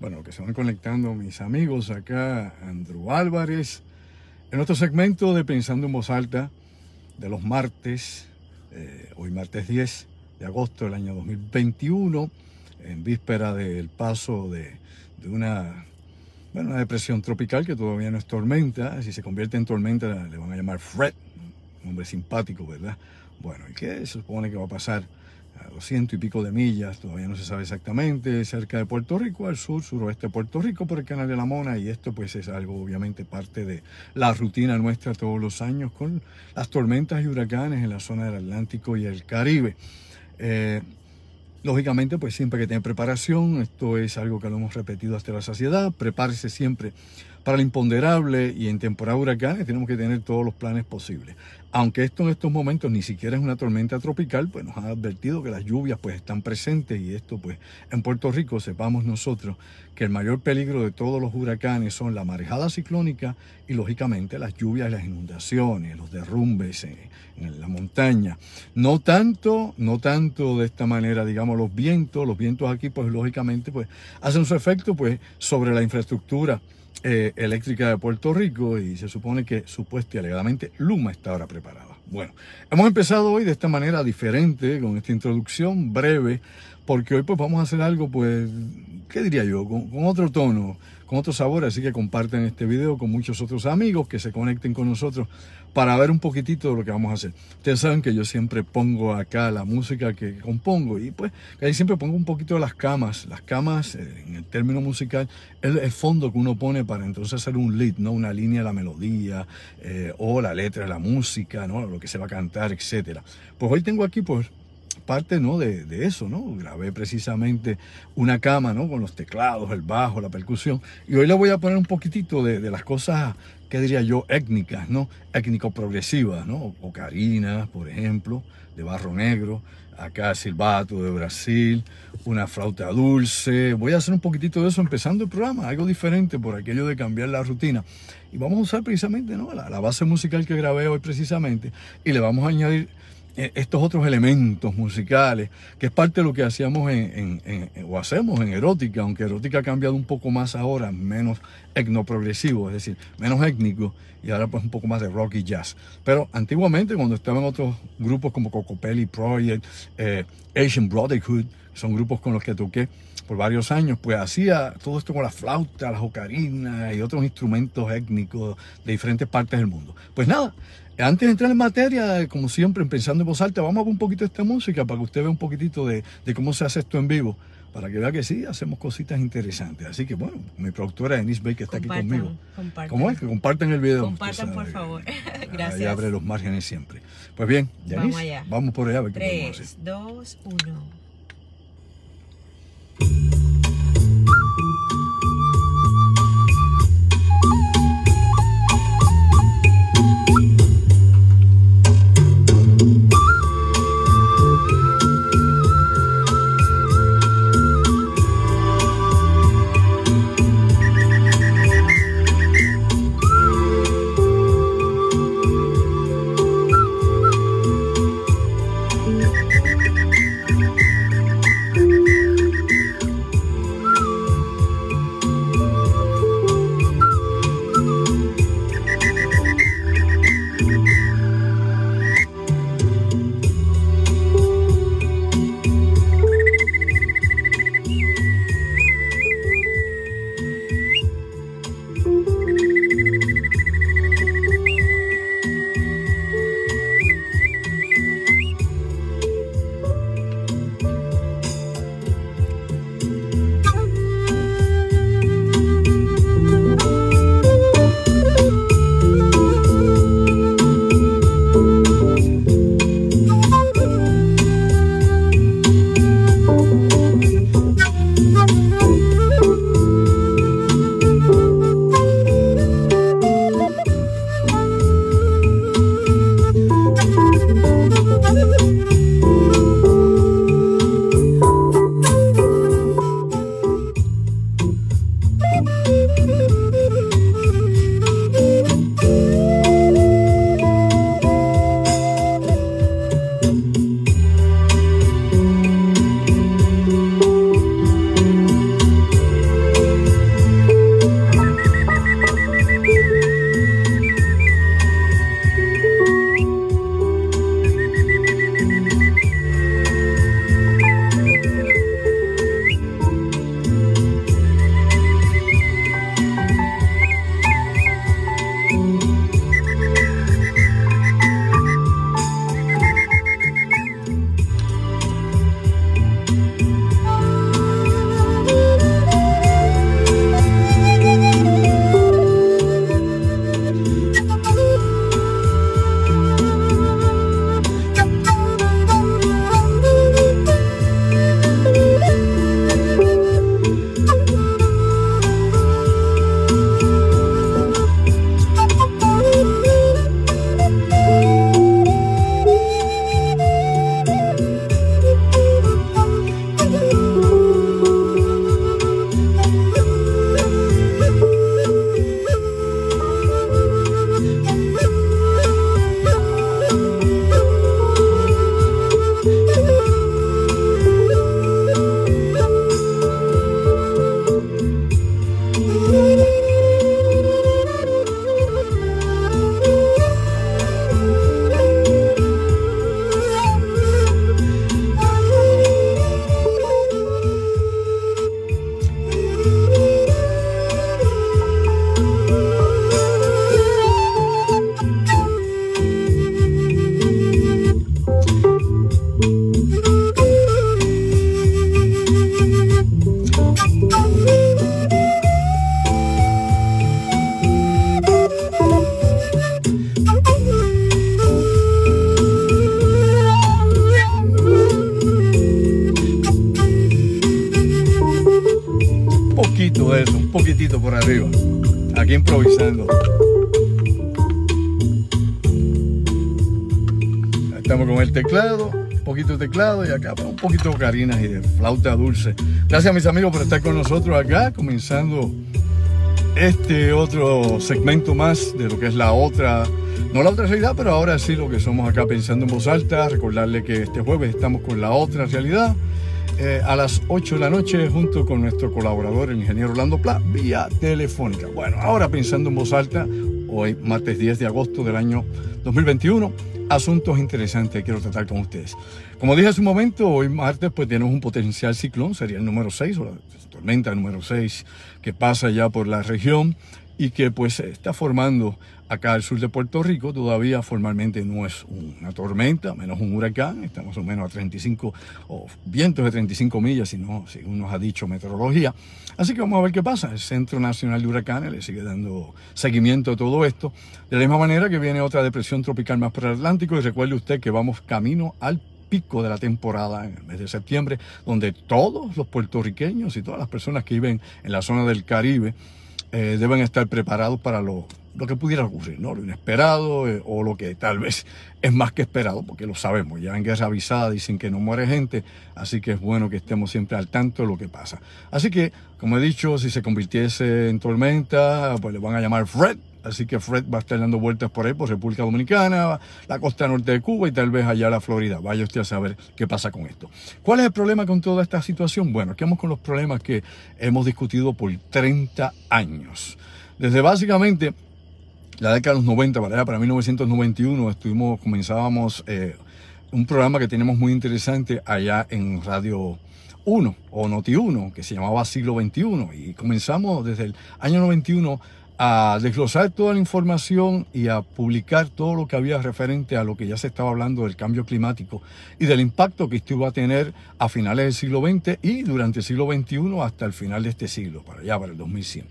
bueno, que se van conectando mis amigos acá, Andrew Álvarez, en otro segmento de Pensando en Voz Alta de los martes, eh, hoy martes 10 de agosto del año 2021, en víspera del paso de, una, depresión tropical que todavía no es tormenta, si se convierte en tormenta le van a llamar Fred, un hombre simpático, ¿verdad? Bueno, ¿y qué se supone que va a pasar? a los ciento y pico de millas, todavía no se sabe exactamente, cerca de Puerto Rico, al sur, suroeste de Puerto Rico, por el Canal de la Mona, y esto pues es algo obviamente parte de la rutina nuestra todos los años con las tormentas y huracanes en la zona del Atlántico y el Caribe. Eh, lógicamente, pues siempre que tenga preparación, esto es algo que lo hemos repetido hasta la saciedad, prepárese siempre para el imponderable y en temporada de huracanes tenemos que tener todos los planes posibles. Aunque esto en estos momentos ni siquiera es una tormenta tropical, pues nos ha advertido que las lluvias pues están presentes y esto pues en Puerto Rico sepamos nosotros que el mayor peligro de todos los huracanes son la marejada ciclónica y lógicamente las lluvias y las inundaciones, los derrumbes en, en la montaña. No tanto, no tanto de esta manera, digamos, los vientos, los vientos aquí pues lógicamente pues hacen su efecto pues sobre la infraestructura eh, eléctrica de Puerto Rico y se supone que supuesta y alegadamente Luma está ahora preparada. Bueno, hemos empezado hoy de esta manera diferente, con esta introducción breve porque hoy pues vamos a hacer algo, pues, ¿qué diría yo? Con, otro tono, con otro sabor, así que comparten este video con muchos otros amigos que se conecten con nosotros para ver un poquitito de lo que vamos a hacer. Ustedes saben que yo siempre pongo acá la música que compongo y pues ahí siempre pongo un poquito de las camas, las camas eh, en el término musical es el fondo que uno pone para entonces hacer un lead, ¿no? Una línea de la melodía eh, o la letra de la música, ¿no? Lo que se va a cantar, etcétera. Pues hoy tengo aquí pues parte ¿no? de, eso, ¿no? Grabé precisamente una cama, ¿no? Con los teclados, el bajo, la percusión. Y hoy le voy a poner un poquitito de, las cosas, que diría yo? Étnicas, ¿no? Étnico-progresivas, ¿no? Ocarinas, por ejemplo, de barro negro. Acá silbato de Brasil, una flauta dulce. Voy a hacer un poquitito de eso empezando el programa, algo diferente por aquello de cambiar la rutina. Y vamos a usar precisamente ¿no? la, la base musical que grabé hoy precisamente y le vamos a añadir e, estos otros elementos musicales, que es parte de lo que hacíamos o hacemos en erótica, aunque erótica ha cambiado un poco más ahora, menos etnoprogresivo, es decir, menos étnico, y ahora pues un poco más de rock y jazz. Pero antiguamente, cuando estaban otros grupos como Cocopelli Project, eh, Asian Brotherhood, son grupos con los que toqué por varios años, pues hacía todo esto con la flauta, las ocarinas y otros instrumentos étnicos de diferentes partes del mundo. Pues nada, antes de entrar en materia, como siempre, pensando en voz alta, vamos a ver un poquito de esta música para que usted vea un poquitito de, cómo se hace esto en vivo, para que vea que sí, hacemos cositas interesantes. Así que bueno, mi productora Denise Bay que está aquí conmigo. ¿Cómo es? Que compartan el video. Compartan, por favor. Gracias. Y abre los márgenes siempre. Pues bien, Denise, vamos, allá. vamos por allá 3, 2, 1. あっ。y acá un poquito de y de flauta dulce. Gracias a mis amigos por estar con nosotros acá, comenzando este otro segmento más de lo que es la otra, no la otra realidad, pero ahora sí lo que somos acá pensando en voz alta, recordarle que este jueves estamos con la otra realidad. Eh, a las 8 de la noche junto con nuestro colaborador, el ingeniero Orlando Pla, vía telefónica. Bueno, ahora pensando en voz alta, hoy martes 10 de agosto del año 2021 asuntos interesantes que quiero tratar con ustedes. Como dije hace un momento, hoy martes pues tenemos un potencial ciclón, sería el número 6 o la tormenta número 6 que pasa ya por la región y que pues está formando acá al sur de Puerto Rico. Todavía formalmente no es una tormenta, menos un huracán. ...estamos más o menos a 35 o vientos de 35 millas, si no, según nos ha dicho meteorología. Así que vamos a ver qué pasa. El Centro Nacional de Huracanes le sigue dando seguimiento a todo esto. De la misma manera que viene otra depresión tropical más para el Atlántico. Y recuerde usted que vamos camino al pico de la temporada en el mes de septiembre, donde todos los puertorriqueños y todas las personas que viven en la zona del Caribe eh, deben estar preparados para lo, lo, que pudiera ocurrir, ¿no? Lo inesperado eh, o lo que tal vez es más que esperado, porque lo sabemos, ya en guerra avisada dicen que no muere gente, así que es bueno que estemos siempre al tanto de lo que pasa. Así que, como he dicho, si se convirtiese en tormenta, pues le van a llamar Fred, Así que Fred va a estar dando vueltas por ahí, por República Dominicana, la costa norte de Cuba y tal vez allá la Florida. Vaya usted a saber qué pasa con esto. ¿Cuál es el problema con toda esta situación? Bueno, quedamos con los problemas que hemos discutido por 30 años. Desde básicamente la década de los 90, para, 1991, estuvimos, comenzábamos eh, un programa que tenemos muy interesante allá en Radio 1 o Noti 1, que se llamaba Siglo XXI. Y comenzamos desde el año 91 a desglosar toda la información y a publicar todo lo que había referente a lo que ya se estaba hablando del cambio climático y del impacto que esto iba a tener a finales del siglo XX y durante el siglo XXI hasta el final de este siglo, para allá, para el 2100.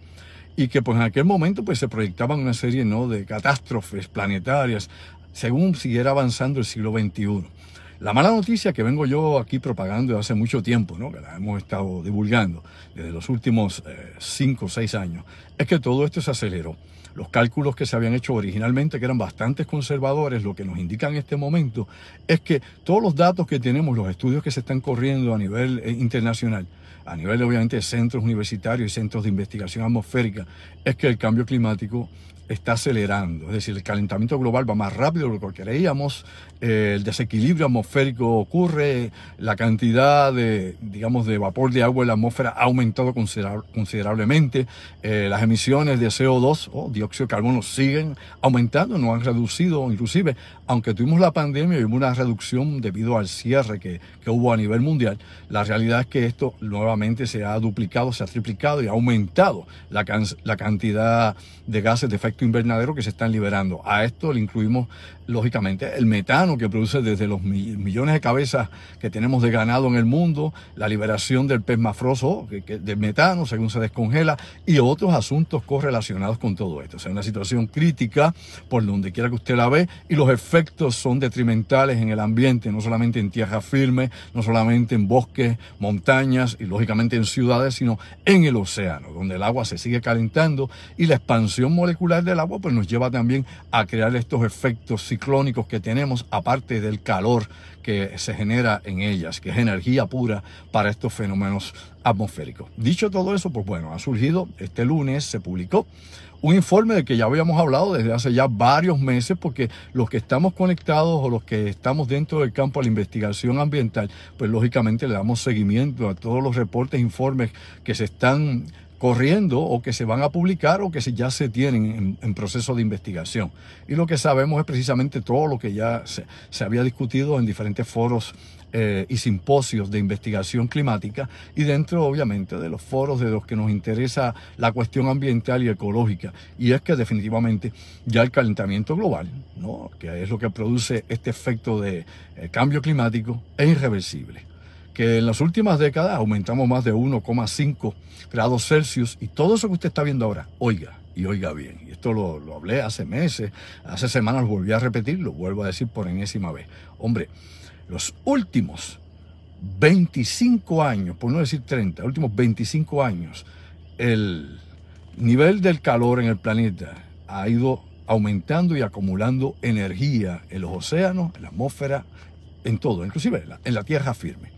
Y que pues en aquel momento pues se proyectaban una serie ¿no? de catástrofes planetarias según siguiera avanzando el siglo XXI. La mala noticia que vengo yo aquí propagando hace mucho tiempo, ¿no? que la hemos estado divulgando desde los últimos eh, cinco o seis años, es que todo esto se aceleró. Los cálculos que se habían hecho originalmente, que eran bastante conservadores, lo que nos indica en este momento es que todos los datos que tenemos, los estudios que se están corriendo a nivel eh, internacional, a nivel obviamente de centros universitarios y centros de investigación atmosférica, es que el cambio climático está acelerando. Es decir, el calentamiento global va más rápido de lo que creíamos, eh, el desequilibrio atmosférico ocurre, la cantidad de, digamos, de vapor de agua en la atmósfera ha aumentado considerablemente, eh, las emisiones de CO2 o dióxido de carbono siguen aumentando, no han reducido, inclusive, aunque tuvimos la pandemia y hubo una reducción debido al cierre que, hubo a nivel mundial, la realidad es que esto nuevamente se ha duplicado, se ha triplicado y ha aumentado la, la cantidad de gases de efecto invernadero que se están liberando. A esto le incluimos lógicamente, el metano que produce desde los millones de cabezas que tenemos de ganado en el mundo, la liberación del pez mafroso, metano, según se descongela, y otros asuntos correlacionados con todo esto. O sea, una situación crítica por donde quiera que usted la ve, y los efectos son detrimentales en el ambiente, no solamente en tierra firme, no solamente en bosques, montañas y lógicamente en ciudades, sino en el océano, donde el agua se sigue calentando y la expansión molecular del agua pues nos lleva también a crear estos efectos psicológicos clónicos que tenemos, aparte del calor que se genera en ellas, que es energía pura para estos fenómenos atmosféricos. Dicho todo eso, pues bueno, ha surgido este lunes, se publicó un informe de que ya habíamos hablado desde hace ya varios meses, porque los que estamos conectados o los que estamos dentro del campo de la investigación ambiental, pues lógicamente le damos seguimiento a todos los reportes, informes que se están corriendo o que se van a publicar o que ya se tienen en, proceso de investigación. Y lo que sabemos es precisamente todo lo que ya se, había discutido en diferentes foros eh, y simposios de investigación climática y dentro obviamente de los foros de los que nos interesa la cuestión ambiental y ecológica. Y es que definitivamente ya el calentamiento global, ¿no? que es lo que produce este efecto de eh, cambio climático, es irreversible que en las últimas décadas aumentamos más de 1,5 grados Celsius y todo eso que usted está viendo ahora, oiga, y oiga bien, y esto lo, hablé hace meses, hace semanas lo volví a repetir, lo vuelvo a decir por enésima vez. Hombre, los últimos 25 años, por no decir 30, últimos 25 años, el nivel del calor en el planeta ha ido aumentando y acumulando energía en los océanos, en la atmósfera, en todo, inclusive en la tierra firme.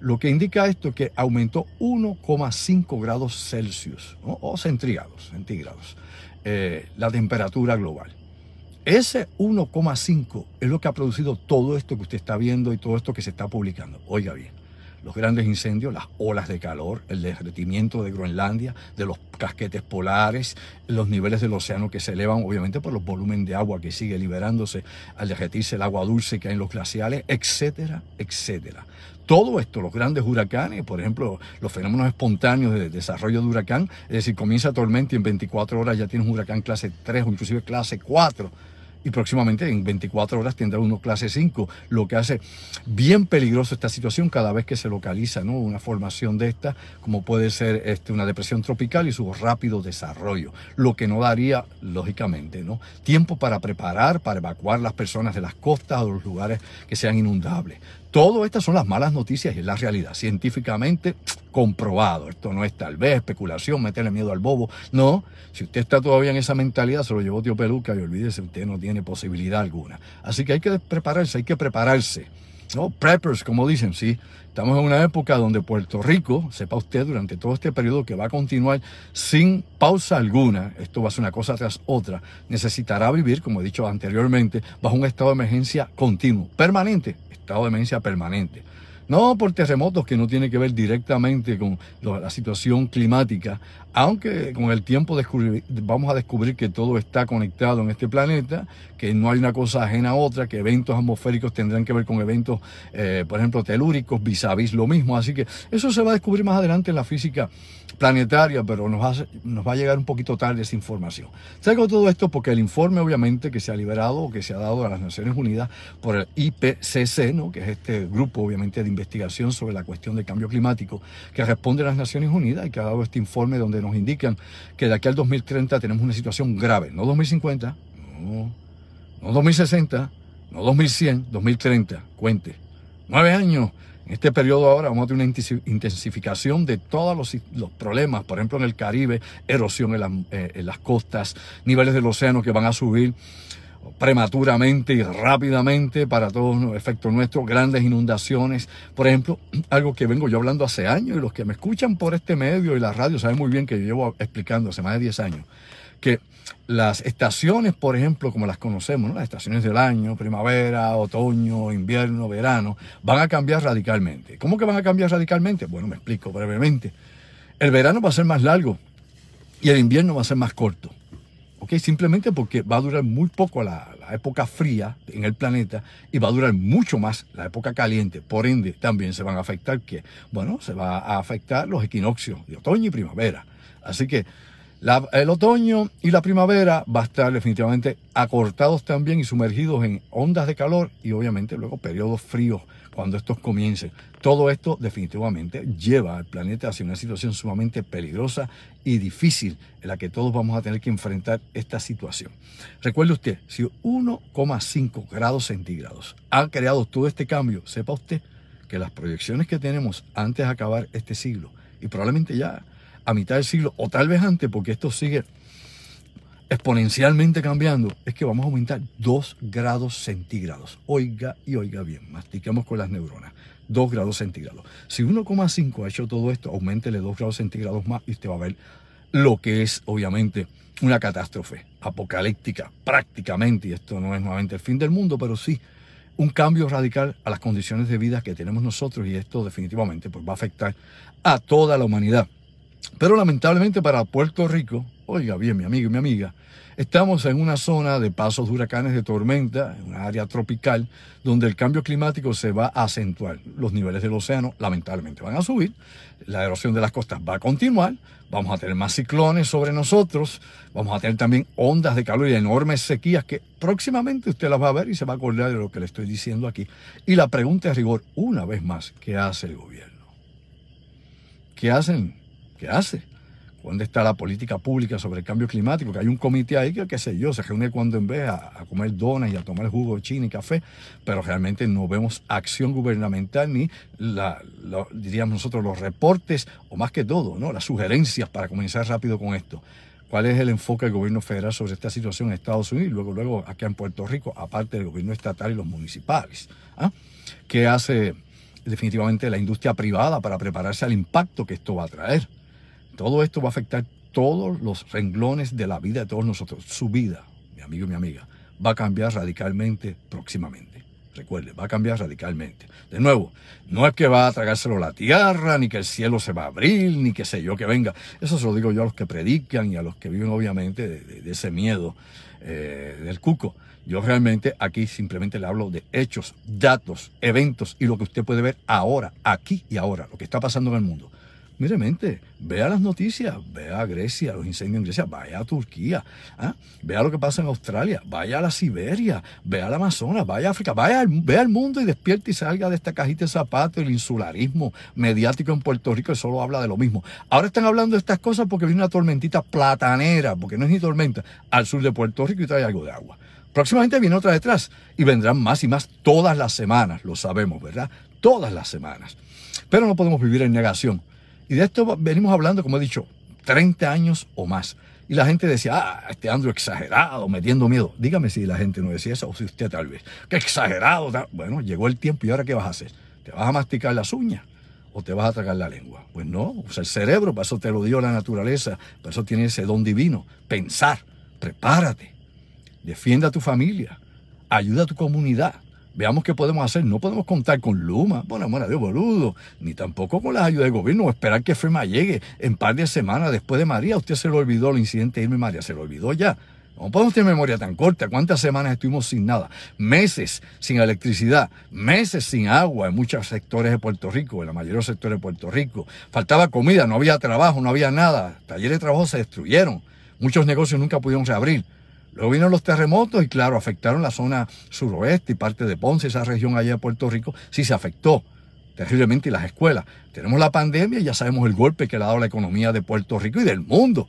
Lo que indica esto es que aumentó 1,5 grados Celsius o centígrados, centígrados eh, la temperatura global. Ese 1,5 es lo que ha producido todo esto que usted está viendo y todo esto que se está publicando. Oiga bien los grandes incendios, las olas de calor, el derretimiento de Groenlandia, de los casquetes polares, los niveles del océano que se elevan obviamente por los volúmenes de agua que sigue liberándose al derretirse el agua dulce que hay en los glaciales, etcétera, etcétera. Todo esto, los grandes huracanes, por ejemplo, los fenómenos espontáneos de desarrollo de huracán, es decir, comienza tormenta y en 24 horas ya tienes un huracán clase 3 o inclusive clase 4 y próximamente en 24 horas tendrá uno clase 5, lo que hace bien peligroso esta situación cada vez que se localiza una formación de esta, como puede ser este, una depresión tropical y su rápido desarrollo, lo que no daría, lógicamente, ¿no? tiempo para preparar, para evacuar las personas de las costas o los lugares que sean inundables. Todo estas son las malas noticias y es la realidad. Científicamente comprobado. Esto no es tal vez especulación, meterle miedo al bobo. No, si usted está todavía en esa mentalidad, se lo llevó tío Peluca y olvídese, usted no tiene posibilidad alguna. Así que hay que prepararse, hay que prepararse. ¿no? Preppers, como dicen, sí. Estamos en una época donde Puerto Rico, sepa usted, durante todo este periodo que va a continuar sin pausa alguna, esto va a ser una cosa tras otra, necesitará vivir, como he dicho anteriormente, bajo un estado de emergencia continuo, permanente, estado de demencia permanente no por terremotos que no tiene que ver directamente con la situación climática, aunque con el tiempo vamos a descubrir que todo está conectado en este planeta, que no hay una cosa ajena a otra, que eventos atmosféricos tendrán que ver con eventos, eh, por ejemplo, telúricos, vis a vis, lo mismo. Así que eso se va a descubrir más adelante en la física planetaria, pero nos, va a llegar un poquito tarde esa información. Traigo todo esto porque el informe, obviamente, que se ha liberado o que se ha dado a las Naciones Unidas por el IPCC, ¿no? que es este grupo, obviamente, de investigación sobre la cuestión del cambio climático que responde a las Naciones Unidas y que ha dado este informe donde nos indican que de aquí al 2030 tenemos una situación grave, no 2050, no, 2060, no 2100, 2030, cuente. Nueve años. En este periodo ahora vamos a tener una intensificación de todos los, problemas, por ejemplo en el Caribe, erosión en las eh, costas, niveles del océano que van a subir prematuramente y rápidamente para todos los efectos nuestros, grandes inundaciones. Por ejemplo, algo que vengo yo hablando hace años y los que me escuchan por este medio y la radio saben muy bien que llevo explicando hace más de 10 años, que las estaciones, por ejemplo, como las conocemos, las estaciones del año, primavera, otoño, invierno, verano, van a cambiar radicalmente. ¿Cómo que van a cambiar radicalmente? Bueno, me explico brevemente. El verano va a ser más largo y el invierno va a ser más corto. Simplemente porque va a durar muy poco la, época fría en el planeta y va a durar mucho más la época caliente. Por ende, también se van a afectar que, bueno, se va a afectar los equinoccios de otoño y primavera. Así que el otoño y la primavera va a estar definitivamente acortados también y sumergidos en ondas de calor y obviamente luego periodos fríos cuando estos comiencen. Todo esto definitivamente lleva al planeta hacia una situación sumamente peligrosa y difícil en la que todos vamos a tener que enfrentar esta situación. Recuerde usted, si 1,5 grados centígrados han creado todo este cambio, sepa usted que las proyecciones que tenemos antes de acabar este siglo y probablemente ya a mitad del siglo o tal vez antes, porque esto sigue exponencialmente cambiando, es que vamos a aumentar 2 grados centígrados. Oiga y oiga bien, masticamos con las neuronas. 2 grados centígrados. Si 1,5 ha hecho todo esto, aumentele 2 grados centígrados más y usted va a ver lo que es obviamente una catástrofe apocalíptica prácticamente, y esto no es nuevamente el fin del mundo, pero sí un cambio radical a las condiciones de vida que tenemos nosotros y esto definitivamente pues, va a afectar a toda la humanidad. Pero lamentablemente para Puerto Rico, oiga bien, mi amigo y mi amiga, estamos en una zona de pasos de huracanes, de tormenta, en un área tropical, donde el cambio climático se va a acentuar. Los niveles del océano, lamentablemente, van a subir, la erosión de las costas va a continuar, vamos a tener más ciclones sobre nosotros, vamos a tener también ondas de calor y enormes sequías que próximamente usted las va a ver y se va a acordar de lo que le estoy diciendo aquí. Y la pregunta es rigor, una vez más, ¿qué hace el gobierno? ¿Qué hacen ¿Qué hace? ¿Dónde está la política pública sobre el cambio climático? Que hay un comité ahí que, qué sé yo, se reúne cuando en vez a, comer donas y a tomar jugo de china y café, pero realmente no vemos acción gubernamental ni, diríamos nosotros, los reportes o más que todo, ¿no? las sugerencias para comenzar rápido con esto. ¿Cuál es el enfoque del gobierno federal sobre esta situación en Estados Unidos y luego, luego acá en Puerto Rico, aparte del gobierno estatal y los municipales? ¿ah? ¿Qué hace definitivamente la industria privada para prepararse al impacto que esto va a traer? Todo esto va a afectar todos los renglones de la vida de todos nosotros. Su vida, mi amigo y mi amiga, va a cambiar radicalmente próximamente. Recuerde, va a cambiar radicalmente. De nuevo, no es que va a tragárselo la tierra, ni que el cielo se va a abrir, ni que sé yo que venga. Eso se lo digo yo a los que predican y a los que viven obviamente de, ese miedo eh, del cuco. Yo realmente aquí simplemente le hablo de hechos, datos, eventos y lo que usted puede ver ahora, aquí y ahora, lo que está pasando en el mundo. Mire, mente, vea las noticias, vea Grecia, los incendios en Grecia, vaya a Turquía, ¿ah? vea lo que pasa en Australia, vaya a la Siberia, vea al Amazonas, vaya a África, vaya al, vea al mundo y despierte y salga de esta cajita de zapatos, el insularismo mediático en Puerto Rico que solo habla de lo mismo. Ahora están hablando de estas cosas porque viene una tormentita platanera, porque no es ni tormenta, al sur de Puerto Rico y trae algo de agua. Próximamente viene otra detrás y vendrán más y más todas las semanas, lo sabemos, ¿verdad? Todas las semanas. Pero no podemos vivir en negación. Y de esto venimos hablando, como he dicho, 30 años o más. Y la gente decía, ah, este Andrew exagerado, metiendo miedo. Dígame si la gente no decía eso, o si usted tal vez, ¡Qué exagerado. Bueno, llegó el tiempo y ahora ¿qué vas a hacer? ¿Te vas a masticar las uñas o te vas a tragar la lengua? Pues no, o el cerebro, para eso te lo dio la naturaleza, para eso tiene ese don divino, pensar, prepárate, defienda a tu familia, ayuda a tu comunidad, Veamos qué podemos hacer. No podemos contar con Luma, por amor Dios, boludo, ni tampoco con las ayudas del gobierno esperar que FEMA llegue en par de semanas después de María. Usted se lo olvidó el incidente de Irma y María, se lo olvidó ya. No podemos tener memoria tan corta. ¿Cuántas semanas estuvimos sin nada? Meses sin electricidad, meses sin agua en muchos sectores de Puerto Rico, en la mayoría de sectores de Puerto Rico. Faltaba comida, no había trabajo, no había nada. Talleres de trabajo se destruyeron. Muchos negocios nunca pudieron reabrir. Luego vino los terremotos y claro, afectaron la zona suroeste y parte de Ponce, esa región allá de Puerto Rico, sí se afectó terriblemente y las escuelas. Tenemos la pandemia y ya sabemos el golpe que le ha dado la economía de Puerto Rico y del mundo.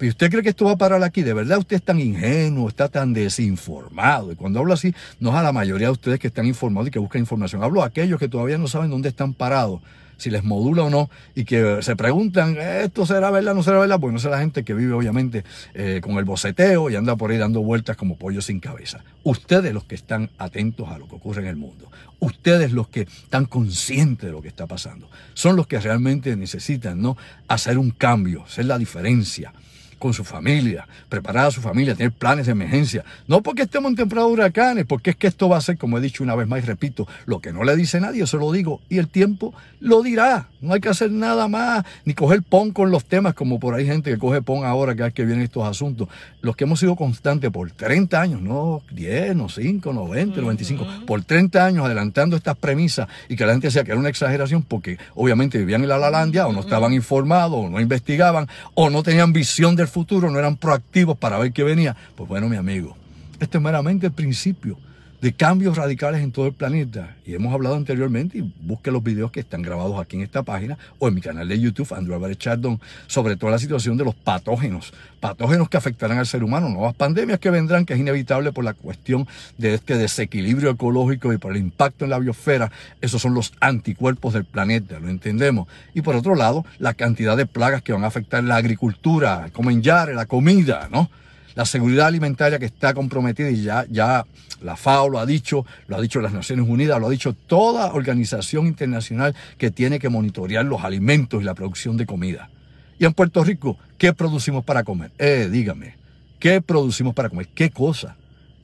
¿Y usted cree que esto va a parar aquí? ¿De verdad usted es tan ingenuo, está tan desinformado? Y cuando hablo así, no es a la mayoría de ustedes que están informados y que buscan información. Hablo a aquellos que todavía no saben dónde están parados si les modula o no, y que se preguntan, ¿esto será verdad, o no será verdad? Pues no sé la gente que vive obviamente eh, con el boceteo y anda por ahí dando vueltas como pollo sin cabeza. Ustedes los que están atentos a lo que ocurre en el mundo, ustedes los que están conscientes de lo que está pasando, son los que realmente necesitan ¿no? hacer un cambio, hacer la diferencia con su familia, preparar a su familia, tener planes de emergencia. No porque estemos en temporada de huracanes, porque es que esto va a ser, como he dicho una vez más y repito, lo que no le dice nadie, se lo digo, y el tiempo lo dirá. No hay que hacer nada más, ni coger pon con los temas, como por ahí gente que coge pon ahora que hay que vienen estos asuntos. Los que hemos sido constantes por 30 años, no 10, no 5, no 20, no 25, por 30 años adelantando estas premisas y que la gente decía que era una exageración porque obviamente vivían en la Lalandia o no estaban informados o no investigaban o no tenían visión de futuro, no eran proactivos para ver qué venía. Pues bueno, mi amigo, este es meramente el principio de cambios radicales en todo el planeta. Y hemos hablado anteriormente, y busque los videos que están grabados aquí en esta página o en mi canal de YouTube, Andrew Álvarez Chardon, sobre toda la situación de los patógenos. Patógenos que afectarán al ser humano, nuevas pandemias que vendrán, que es inevitable por la cuestión de este desequilibrio ecológico y por el impacto en la biosfera. Esos son los anticuerpos del planeta, lo entendemos. Y por otro lado, la cantidad de plagas que van a afectar la agricultura, en Yare, la comida, ¿no? la seguridad alimentaria que está comprometida y ya, ya la FAO lo ha dicho, lo ha dicho las Naciones Unidas, lo ha dicho toda organización internacional que tiene que monitorear los alimentos y la producción de comida. Y en Puerto Rico, ¿qué producimos para comer? Eh, dígame, ¿qué producimos para comer? ¿Qué cosa?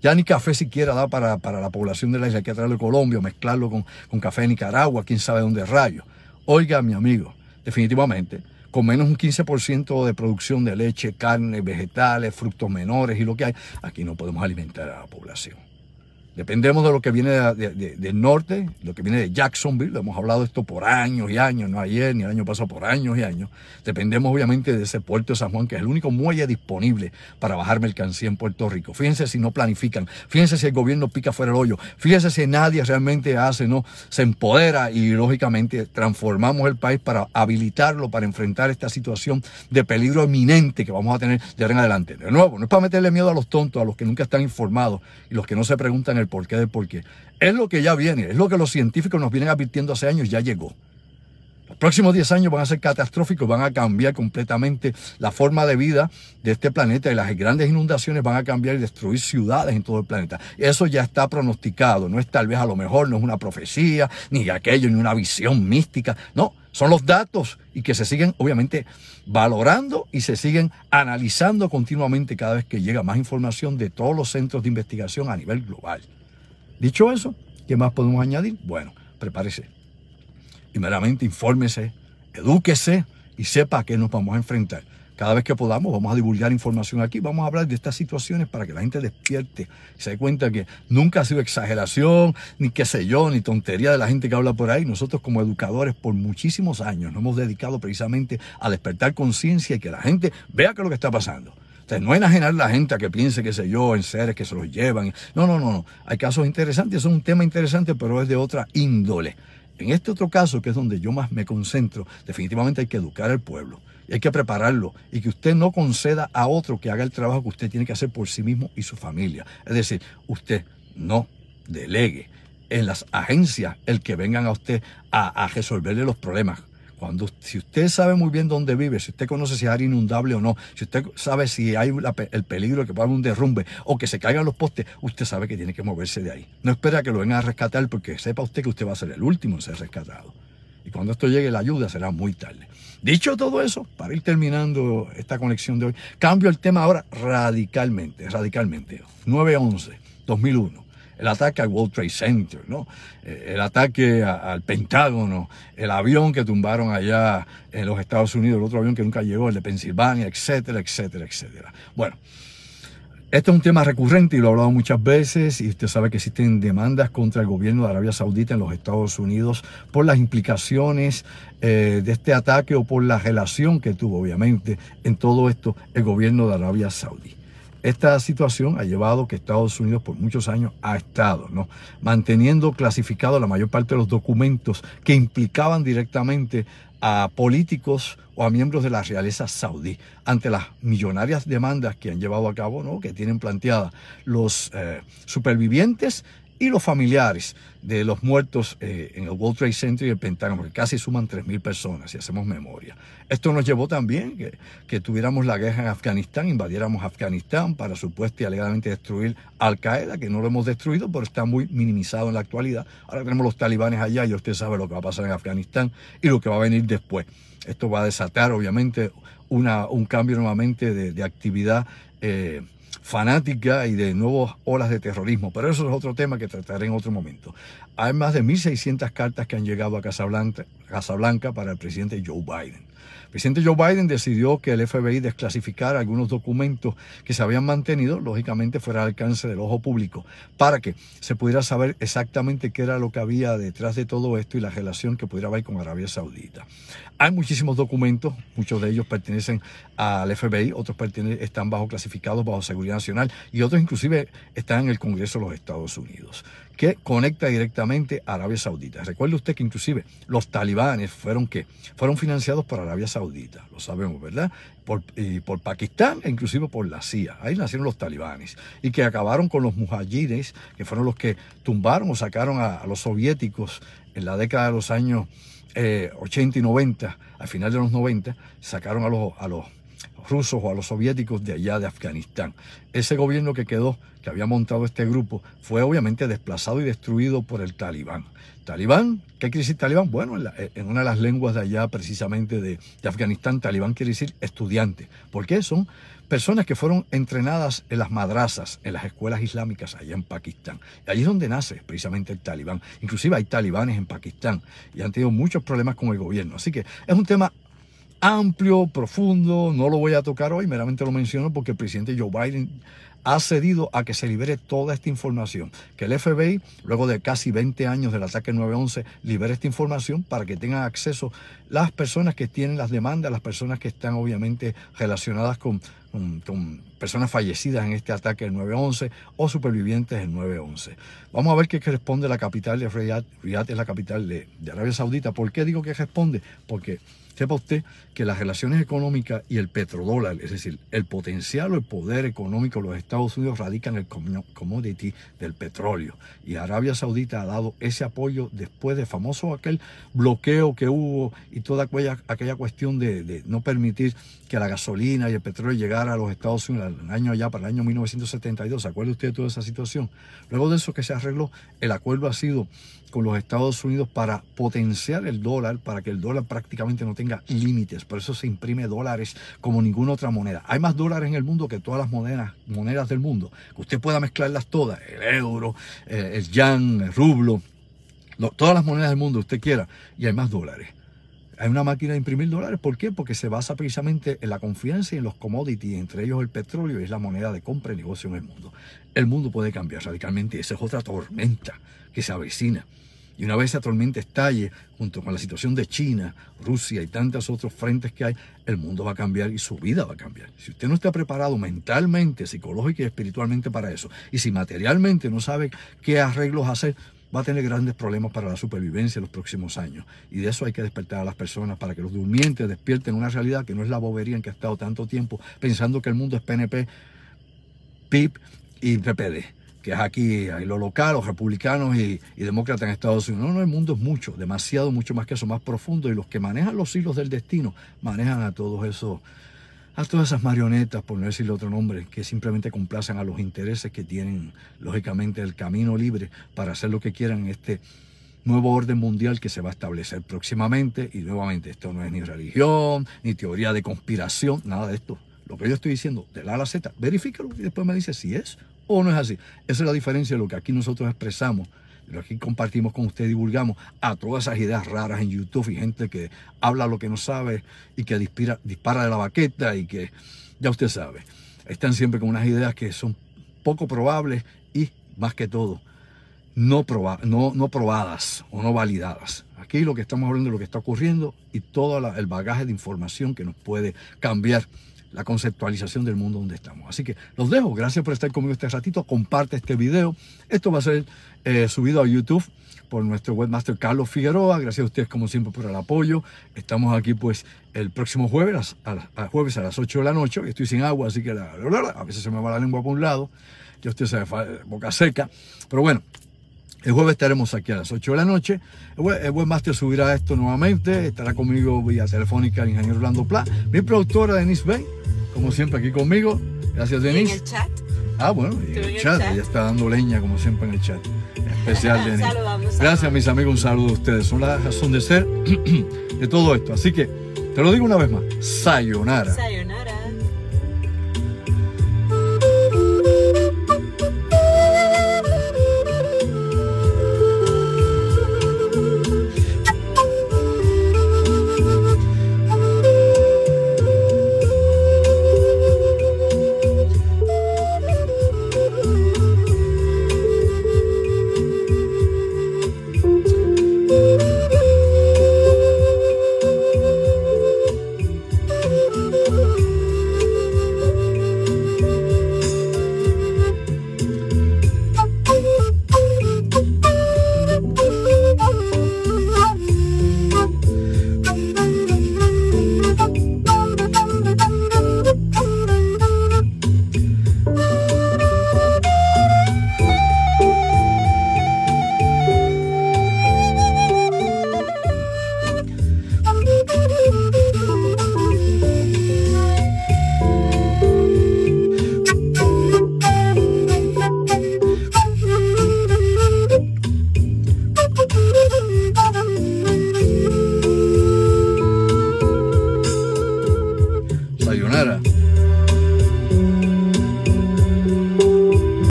Ya ni café siquiera da para, la población de la isla, hay que traerlo de Colombia, mezclarlo con, con café de Nicaragua, quién sabe dónde rayo. Oiga, mi amigo, definitivamente con menos un 15% de producción de leche, carne, vegetales, frutos menores y lo que hay, aquí no podemos alimentar a la población. Dependemos de lo que viene de, de, del norte, lo que viene de Jacksonville. Hemos hablado de esto por años y años, no ayer ni el año pasado, por años y años. Dependemos obviamente de ese puerto de San Juan, que es el único muelle disponible para bajar mercancía en Puerto Rico. Fíjense si no planifican, fíjense si el gobierno pica fuera el hoyo, fíjense si nadie realmente hace, ¿no? Se empodera y lógicamente transformamos el país para habilitarlo, para enfrentar esta situación de peligro eminente que vamos a tener de ahora en adelante. De nuevo, no es para meterle miedo a los tontos, a los que nunca están informados y los que no se preguntan el por qué? qué, Es lo que ya viene, es lo que los científicos nos vienen advirtiendo hace años, ya llegó. Los próximos 10 años van a ser catastróficos, van a cambiar completamente la forma de vida de este planeta y las grandes inundaciones van a cambiar y destruir ciudades en todo el planeta. Eso ya está pronosticado, no es tal vez a lo mejor, no es una profecía, ni aquello, ni una visión mística, no, son los datos y que se siguen obviamente valorando y se siguen analizando continuamente cada vez que llega más información de todos los centros de investigación a nivel global. Dicho eso, ¿qué más podemos añadir? Bueno, prepárese. meramente infórmese, edúquese y sepa a qué nos vamos a enfrentar. Cada vez que podamos, vamos a divulgar información aquí, vamos a hablar de estas situaciones para que la gente despierte, se dé cuenta que nunca ha sido exageración, ni qué sé yo, ni tontería de la gente que habla por ahí. Nosotros como educadores por muchísimos años nos hemos dedicado precisamente a despertar conciencia y que la gente vea qué es lo que está pasando no enajenar a la gente a que piense, qué sé yo, en seres que se los llevan. No, no, no, no. Hay casos interesantes, es un tema interesante, pero es de otra índole. En este otro caso, que es donde yo más me concentro, definitivamente hay que educar al pueblo. Y hay que prepararlo y que usted no conceda a otro que haga el trabajo que usted tiene que hacer por sí mismo y su familia. Es decir, usted no delegue en las agencias el que vengan a usted a resolverle los problemas cuando, si usted sabe muy bien dónde vive, si usted conoce si es área inundable o no, si usted sabe si hay el peligro de que pueda haber un derrumbe o que se caigan los postes, usted sabe que tiene que moverse de ahí. No espera que lo vengan a rescatar porque sepa usted que usted va a ser el último en ser rescatado. Y cuando esto llegue la ayuda será muy tarde. Dicho todo eso, para ir terminando esta conexión de hoy, cambio el tema ahora radicalmente, radicalmente. 911, 2001 el ataque al World Trade Center, ¿no? Eh, el ataque al Pentágono, el avión que tumbaron allá en los Estados Unidos, el otro avión que nunca llegó, el de Pensilvania, etcétera, etcétera, etcétera. Bueno. Este es un tema recurrente y lo he hablado muchas veces y usted sabe que existen demandas contra el gobierno de Arabia Saudita en los Estados Unidos por las implicaciones eh, de este ataque o por la relación que tuvo obviamente en todo esto el gobierno de Arabia Saudita. Esta situación ha llevado que Estados Unidos por muchos años ha estado ¿no? manteniendo clasificado la mayor parte de los documentos que implicaban directamente a políticos o a miembros de la realeza saudí ante las millonarias demandas que han llevado a cabo, ¿no? que tienen planteadas los eh, supervivientes y los familiares de los muertos eh, en el World Trade Center y el Pentágono, que casi suman 3.000 personas, si hacemos memoria. Esto nos llevó también que, que tuviéramos la guerra en Afganistán, invadiéramos Afganistán para supuestamente y alegadamente destruir Al-Qaeda, que no lo hemos destruido, pero está muy minimizado en la actualidad. Ahora tenemos los talibanes allá y usted sabe lo que va a pasar en Afganistán y lo que va a venir después. Esto va a desatar, obviamente, una, un cambio nuevamente de, actividad. Eh, fanática y de nuevas olas de terrorismo, pero eso es otro tema que trataré en otro momento. Hay más de 1.600 cartas que han llegado a Casablanca, Casablanca para el presidente Joe Biden presidente Joe Biden decidió que el FBI desclasificara algunos documentos que se habían mantenido, lógicamente fuera al alcance del ojo público, para que se pudiera saber exactamente qué era lo que había detrás de todo esto y la relación que pudiera haber con Arabia Saudita. Hay muchísimos documentos, muchos de ellos pertenecen al FBI, otros están bajo clasificados bajo seguridad nacional y otros inclusive están en el Congreso de los Estados Unidos que conecta directamente a Arabia Saudita. Recuerde usted que inclusive los talibanes fueron que Fueron financiados por Arabia Saudita, lo sabemos, ¿verdad? Por, y por Pakistán e inclusive por la CIA. Ahí nacieron los talibanes y que acabaron con los mujahidines, que fueron los que tumbaron o sacaron a, los soviéticos en la década de los años 80 eh, y 90, al final de los 90, sacaron a los, a los rusos o a los soviéticos de allá de Afganistán. Ese gobierno que quedó, que había montado este grupo, fue obviamente desplazado y destruido por el talibán. Talibán, ¿qué quiere decir talibán? Bueno, en, eh, una de las lenguas de allá precisamente de, Afganistán, talibán quiere decir estudiante. porque Son personas que fueron entrenadas en las madrazas, en las escuelas islámicas allá en Pakistán. Y allí es donde nace precisamente el talibán. Inclusive hay talibanes en Pakistán y han tenido muchos problemas con el gobierno. Así que es un tema amplio, profundo, no lo voy a tocar hoy, meramente lo menciono porque el presidente Joe Biden ha cedido a que se libere toda esta información, que el FBI, luego de casi 20 años del ataque 9-11, libere esta información para que tengan acceso las personas que tienen las demandas, las personas que están obviamente relacionadas con, personas fallecidas en este ataque del 9-11 o supervivientes del 9-11. Vamos a ver qué responde la capital de Riyadh. Riyadh es la capital de, de Arabia Saudita. ¿Por qué digo que responde? Porque Sepa usted que las relaciones económicas y el petrodólar, es decir, el potencial o el poder económico de los Estados Unidos radican en el commodity del petróleo. Y Arabia Saudita ha dado ese apoyo después de famoso aquel bloqueo que hubo y toda aquella, aquella cuestión de, no permitir que la gasolina y el petróleo llegara a los Estados Unidos año allá para el año 1972. ¿Se acuerda usted de toda esa situación? Luego de eso que se arregló, el acuerdo ha sido con los Estados Unidos para potenciar el dólar, para que el dólar prácticamente no tenga límites. Por eso se imprime dólares como ninguna otra moneda. Hay más dólares en el mundo que todas las monedas, monedas del mundo. Que usted pueda mezclarlas todas. El euro, eh, el yan, el rublo. todas las monedas del mundo usted quiera. Y hay más dólares hay una máquina de imprimir dólares. ¿Por qué? Porque se basa precisamente en la confianza y en los commodities, entre ellos el petróleo, y es la moneda de compra y negocio en el mundo. El mundo puede cambiar radicalmente esa es otra tormenta que se avecina. Y una vez esa tormenta estalle, junto con la situación de China, Rusia y tantos otros frentes que hay, el mundo va a cambiar y su vida va a cambiar. Si usted no está preparado mentalmente, psicológicamente y espiritualmente para eso, y si materialmente no sabe qué arreglos hacer, va a tener grandes problemas para la supervivencia en los próximos años. Y de eso hay que despertar a las personas para que los durmientes despierten una realidad que no es la bobería en que ha estado tanto tiempo pensando que el mundo es PNP, PIP y PPD que es aquí, hay lo local, los republicanos y, demócratas en Estados Unidos. No, no, el mundo es mucho, demasiado, mucho más que eso, más profundo. Y los que manejan los hilos del destino manejan a todos esos, a todas esas marionetas, por no decirle otro nombre, que simplemente complacen a los intereses que tienen, lógicamente, el camino libre para hacer lo que quieran en este nuevo orden mundial que se va a establecer próximamente. Y nuevamente, esto no es ni religión, ni teoría de conspiración, nada de esto. Lo que yo estoy diciendo, de la a la Z, verifícalo y después me dice si es o no es así. Esa es la diferencia de lo que aquí nosotros expresamos, lo que compartimos con ustedes, divulgamos a todas esas ideas raras en YouTube y gente que habla lo que no sabe y que dispara, de la baqueta y que ya usted sabe. Están siempre con unas ideas que son poco probables y más que todo, no, no, probadas o no validadas. Aquí lo que estamos hablando es lo que está ocurriendo y todo el bagaje de información que nos puede cambiar la conceptualización del mundo donde estamos. Así que los dejo. Gracias por estar conmigo este ratito. Comparte este video. Esto va a ser eh, subido a YouTube por nuestro webmaster Carlos Figueroa. Gracias a ustedes como siempre por el apoyo. Estamos aquí pues el próximo jueves a, las, jueves a las 8 de la noche. Estoy sin agua, así que a veces se me va la lengua por un lado. Yo usted se boca seca. Pero bueno, el jueves estaremos aquí a las 8 de la noche. El, webmaster subirá esto nuevamente. Estará conmigo vía telefónica el ingeniero Orlando Pla, mi productora Denise Bay como siempre, aquí conmigo. Gracias, Denis. en el chat? Ah, bueno, en el, chat. Ella está dando leña, como siempre, en el chat. especial, Denise. Gracias, mis amigos. Un saludo a ustedes. Son la razón de ser de todo esto. Así que, te lo digo una vez más. Sayonara. Sayonara.